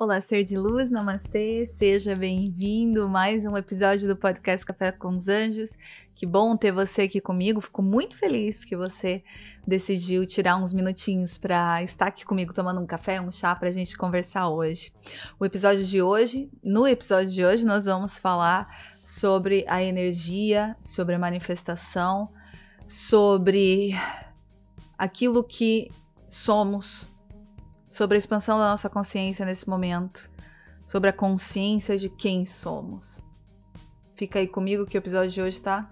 Olá, ser de luz, namastê, seja bem-vindo a mais um episódio do podcast Café com os Anjos. Que bom ter você aqui comigo, fico muito feliz que você decidiu tirar uns minutinhos para estar aqui comigo tomando um café, um chá para a gente conversar hoje. O episódio de hoje, no episódio de hoje, nós vamos falar sobre a energia, sobre a manifestação, sobre aquilo que somos sobre a expansão da nossa consciência nesse momento, sobre a consciência de quem somos. Fica aí comigo que o episódio de hoje está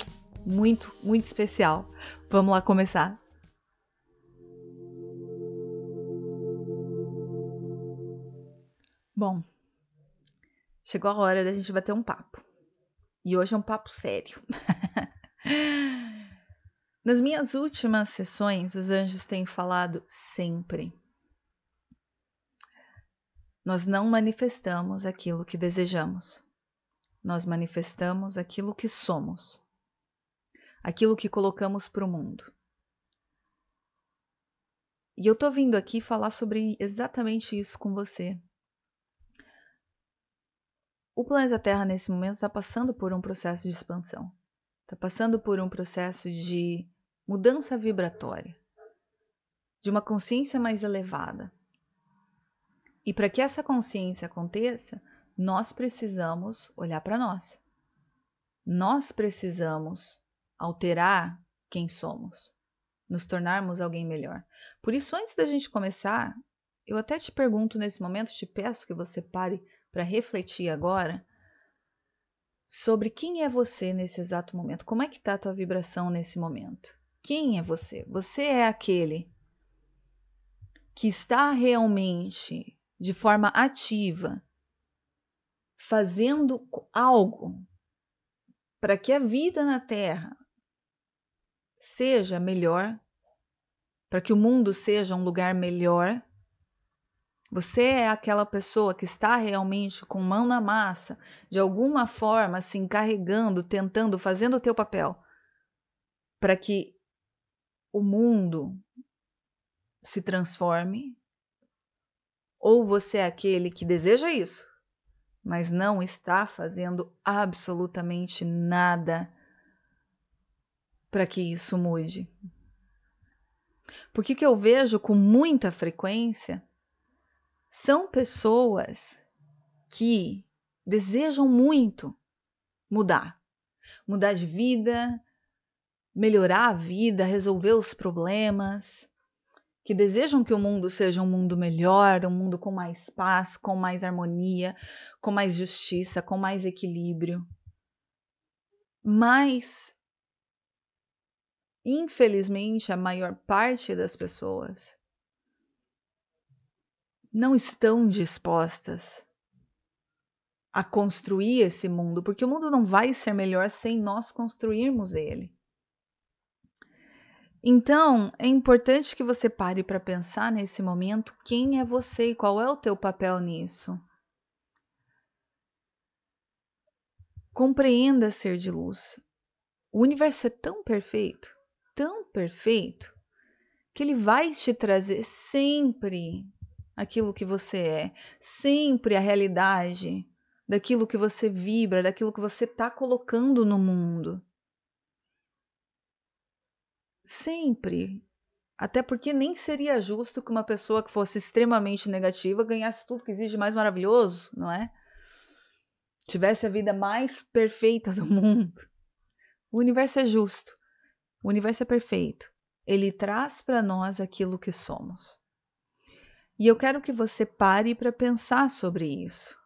muito, muito especial. Vamos lá começar. Bom, chegou a hora da gente bater um papo. E hoje é um papo sério. Nas minhas últimas sessões, os anjos têm falado sempre nós não manifestamos aquilo que desejamos. Nós manifestamos aquilo que somos, aquilo que colocamos para o mundo. E eu tô vindo aqui falar sobre exatamente isso com você. O planeta Terra, nesse momento, está passando por um processo de expansão, está passando por um processo de mudança vibratória, de uma consciência mais elevada, e para que essa consciência aconteça, nós precisamos olhar para nós. Nós precisamos alterar quem somos, nos tornarmos alguém melhor. Por isso, antes da gente começar, eu até te pergunto nesse momento, te peço que você pare para refletir agora sobre quem é você nesse exato momento. Como é que está a tua vibração nesse momento? Quem é você? Você é aquele que está realmente de forma ativa, fazendo algo para que a vida na Terra seja melhor, para que o mundo seja um lugar melhor. Você é aquela pessoa que está realmente com mão na massa, de alguma forma se encarregando, tentando, fazendo o teu papel para que o mundo se transforme, ou você é aquele que deseja isso, mas não está fazendo absolutamente nada para que isso mude. Porque o que eu vejo com muita frequência são pessoas que desejam muito mudar, mudar de vida, melhorar a vida, resolver os problemas, que desejam que o mundo seja um mundo melhor, um mundo com mais paz, com mais harmonia, com mais justiça, com mais equilíbrio. Mas, infelizmente, a maior parte das pessoas não estão dispostas a construir esse mundo, porque o mundo não vai ser melhor sem nós construirmos ele. Então, é importante que você pare para pensar nesse momento quem é você e qual é o teu papel nisso. Compreenda ser de luz. O universo é tão perfeito, tão perfeito, que ele vai te trazer sempre aquilo que você é, sempre a realidade daquilo que você vibra, daquilo que você está colocando no mundo. Sempre. Até porque nem seria justo que uma pessoa que fosse extremamente negativa ganhasse tudo que exige mais maravilhoso, não é? Tivesse a vida mais perfeita do mundo. O universo é justo. O universo é perfeito. Ele traz para nós aquilo que somos. E eu quero que você pare para pensar sobre isso.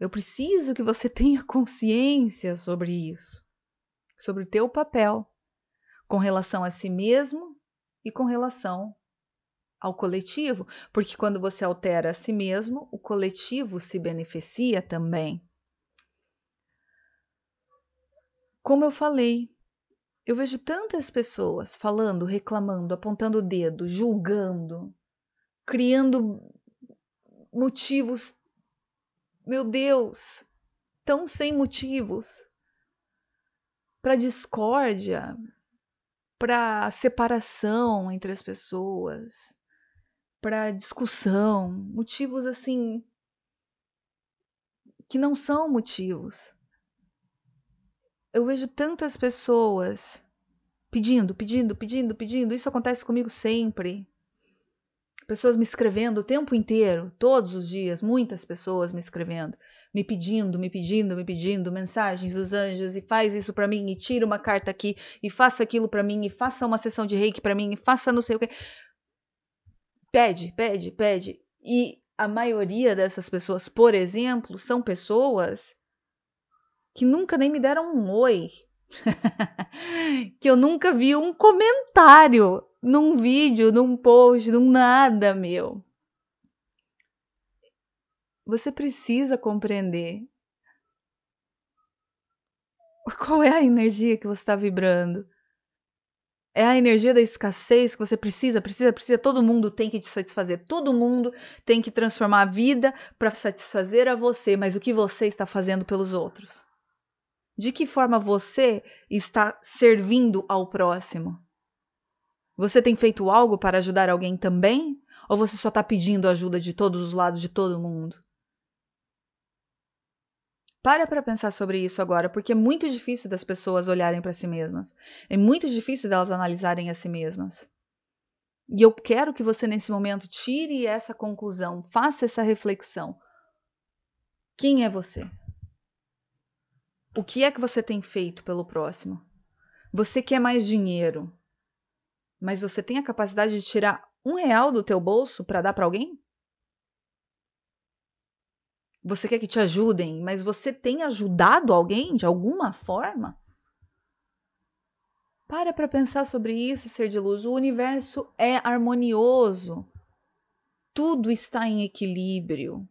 Eu preciso que você tenha consciência sobre isso, sobre o teu papel com relação a si mesmo e com relação ao coletivo, porque quando você altera a si mesmo, o coletivo se beneficia também. Como eu falei, eu vejo tantas pessoas falando, reclamando, apontando o dedo, julgando, criando motivos, meu Deus, tão sem motivos, para discórdia, para separação entre as pessoas, para discussão, motivos assim que não são motivos. Eu vejo tantas pessoas pedindo, pedindo, pedindo, pedindo. Isso acontece comigo sempre. Pessoas me escrevendo o tempo inteiro, todos os dias, muitas pessoas me escrevendo me pedindo, me pedindo, me pedindo mensagens dos anjos e faz isso para mim e tira uma carta aqui e faça aquilo para mim e faça uma sessão de reiki para mim e faça não sei o que. Pede, pede, pede. E a maioria dessas pessoas, por exemplo, são pessoas que nunca nem me deram um oi, que eu nunca vi um comentário num vídeo, num post, num nada meu. Você precisa compreender qual é a energia que você está vibrando. É a energia da escassez que você precisa, precisa, precisa. Todo mundo tem que te satisfazer. Todo mundo tem que transformar a vida para satisfazer a você. Mas o que você está fazendo pelos outros? De que forma você está servindo ao próximo? Você tem feito algo para ajudar alguém também? Ou você só está pedindo ajuda de todos os lados, de todo mundo? Para para pensar sobre isso agora, porque é muito difícil das pessoas olharem para si mesmas. É muito difícil delas analisarem a si mesmas. E eu quero que você nesse momento tire essa conclusão, faça essa reflexão. Quem é você? O que é que você tem feito pelo próximo? Você quer mais dinheiro, mas você tem a capacidade de tirar um real do teu bolso para dar para alguém? Você quer que te ajudem, mas você tem ajudado alguém de alguma forma? Para para pensar sobre isso, ser de luz. O universo é harmonioso. Tudo está em equilíbrio.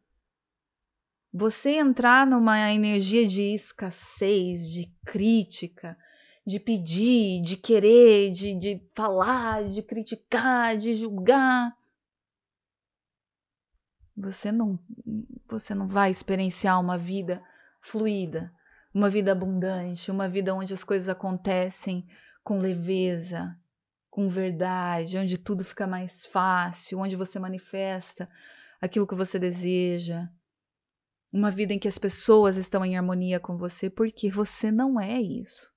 Você entrar numa energia de escassez, de crítica, de pedir, de querer, de, de falar, de criticar, de julgar, você não, você não vai experienciar uma vida fluida, uma vida abundante, uma vida onde as coisas acontecem com leveza, com verdade, onde tudo fica mais fácil, onde você manifesta aquilo que você deseja. Uma vida em que as pessoas estão em harmonia com você, porque você não é isso.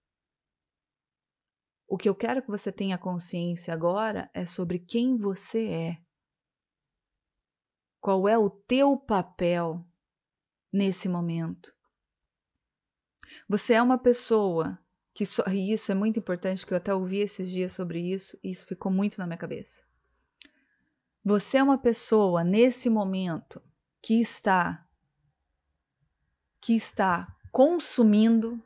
O que eu quero que você tenha consciência agora é sobre quem você é. Qual é o teu papel nesse momento? Você é uma pessoa que só, e isso é muito importante que eu até ouvi esses dias sobre isso e isso ficou muito na minha cabeça. Você é uma pessoa nesse momento que está que está consumindo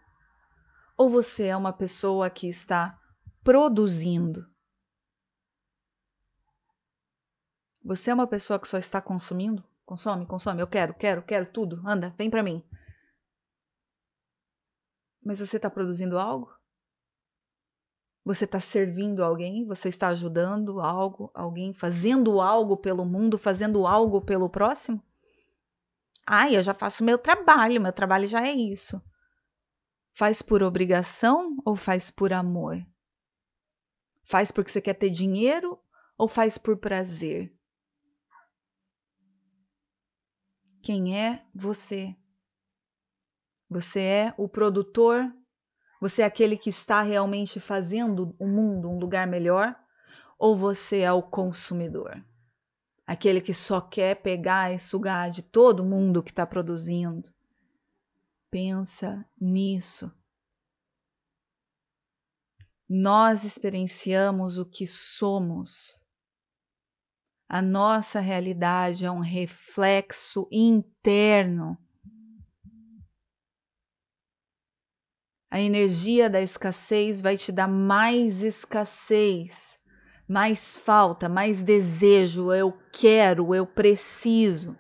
ou você é uma pessoa que está produzindo? Você é uma pessoa que só está consumindo? Consome, consome, eu quero, quero, quero tudo. Anda, vem para mim. Mas você está produzindo algo? Você está servindo alguém? Você está ajudando algo, alguém fazendo algo pelo mundo, fazendo algo pelo próximo? Ai, eu já faço meu trabalho, meu trabalho já é isso. Faz por obrigação ou faz por amor? Faz porque você quer ter dinheiro ou faz por prazer? quem é você. Você é o produtor, você é aquele que está realmente fazendo o mundo um lugar melhor, ou você é o consumidor, aquele que só quer pegar e sugar de todo mundo que está produzindo. Pensa nisso. Nós experienciamos o que somos a nossa realidade é um reflexo interno. A energia da escassez vai te dar mais escassez, mais falta, mais desejo. Eu quero, eu preciso.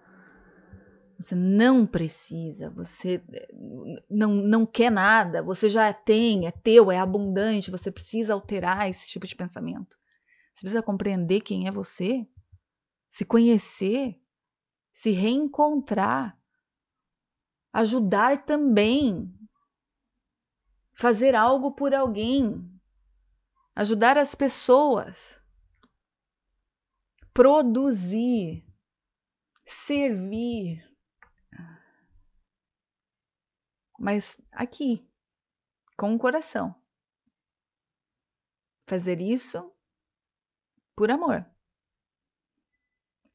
Você não precisa, você eh, não, não quer nada, você já é tem, é teu, é abundante. Você precisa alterar esse tipo de pensamento. Você precisa compreender quem é você se conhecer, se reencontrar, ajudar também, fazer algo por alguém, ajudar as pessoas, produzir, servir. Mas aqui, com o coração. Fazer isso por amor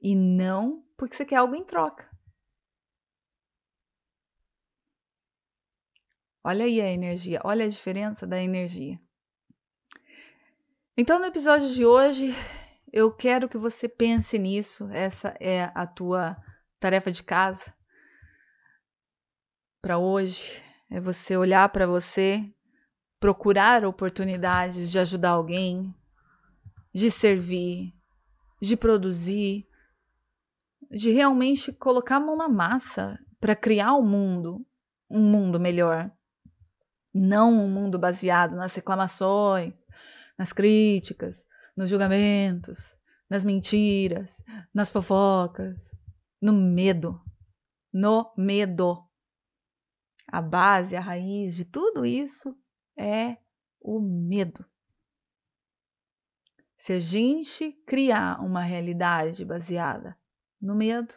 e não porque você quer algo em troca. Olha aí a energia, olha a diferença da energia. Então, no episódio de hoje, eu quero que você pense nisso. Essa é a tua tarefa de casa para hoje. É você olhar para você, procurar oportunidades de ajudar alguém, de servir, de produzir, de realmente colocar a mão na massa para criar o um mundo, um mundo melhor. Não um mundo baseado nas reclamações, nas críticas, nos julgamentos, nas mentiras, nas fofocas, no medo. No medo. A base, a raiz de tudo isso é o medo. Se a gente criar uma realidade baseada no medo,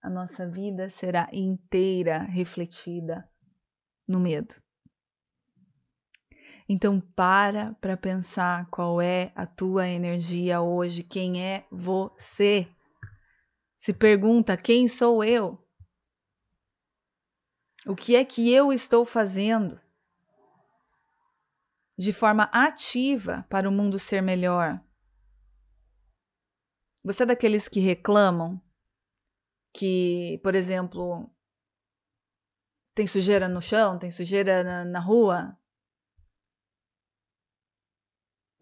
a nossa vida será inteira refletida no medo. Então para para pensar qual é a tua energia hoje, quem é você? Se pergunta quem sou eu? O que é que eu estou fazendo de forma ativa para o mundo ser melhor? Você é daqueles que reclamam que, por exemplo, tem sujeira no chão, tem sujeira na, na rua?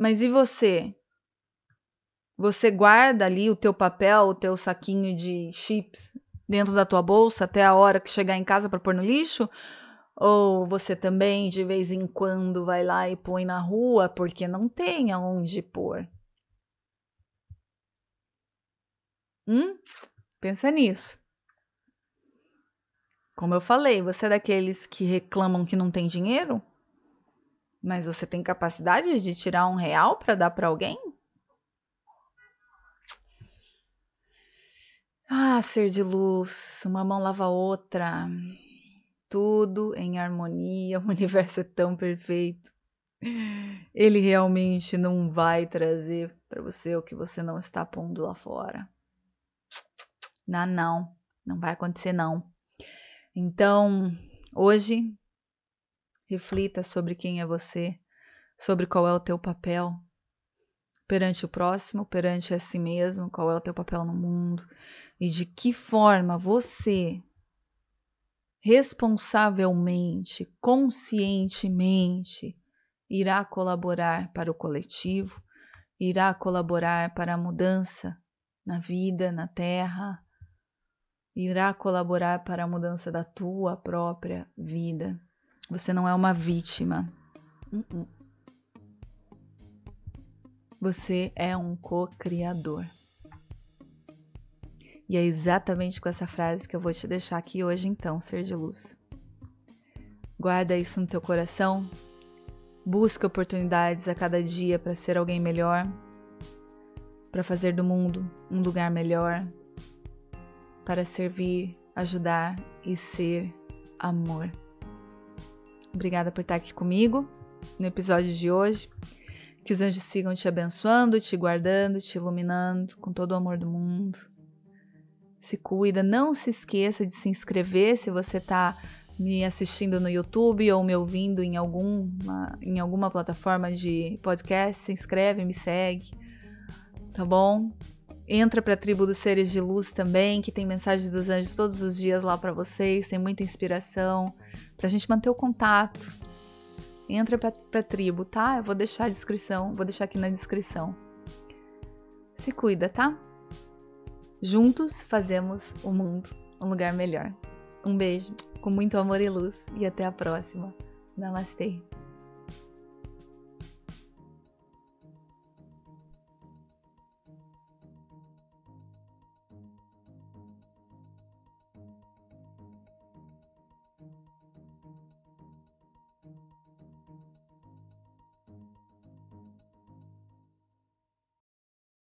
Mas e você? Você guarda ali o teu papel, o teu saquinho de chips dentro da tua bolsa até a hora que chegar em casa para pôr no lixo? Ou você também de vez em quando vai lá e põe na rua porque não tem aonde pôr? Hum? Pensa nisso. Como eu falei, você é daqueles que reclamam que não tem dinheiro? Mas você tem capacidade de tirar um real para dar para alguém? Ah, ser de luz, uma mão lava a outra, tudo em harmonia, o universo é tão perfeito. Ele realmente não vai trazer para você o que você não está pondo lá fora não ah, não, não vai acontecer não. Então, hoje, reflita sobre quem é você, sobre qual é o teu papel perante o próximo, perante a si mesmo, qual é o teu papel no mundo e de que forma você responsavelmente, conscientemente irá colaborar para o coletivo, irá colaborar para a mudança na vida, na terra, irá colaborar para a mudança da tua própria vida. Você não é uma vítima. Uh -uh. Você é um co-criador. E é exatamente com essa frase que eu vou te deixar aqui hoje, então, ser de luz. Guarda isso no teu coração. Busca oportunidades a cada dia para ser alguém melhor, para fazer do mundo um lugar melhor, para servir, ajudar e ser amor. Obrigada por estar aqui comigo no episódio de hoje. Que os anjos sigam te abençoando, te guardando, te iluminando com todo o amor do mundo. Se cuida, não se esqueça de se inscrever se você está me assistindo no YouTube ou me ouvindo em alguma, em alguma plataforma de podcast. Se inscreve, me segue, tá bom? entra para a tribo dos seres de luz também, que tem mensagens dos anjos todos os dias lá para vocês, tem muita inspiração para a gente manter o contato. Entra para a tribo, tá? Eu vou deixar a descrição, vou deixar aqui na descrição. Se cuida, tá? Juntos fazemos o mundo um lugar melhor. Um beijo, com muito amor e luz, e até a próxima. Namastê!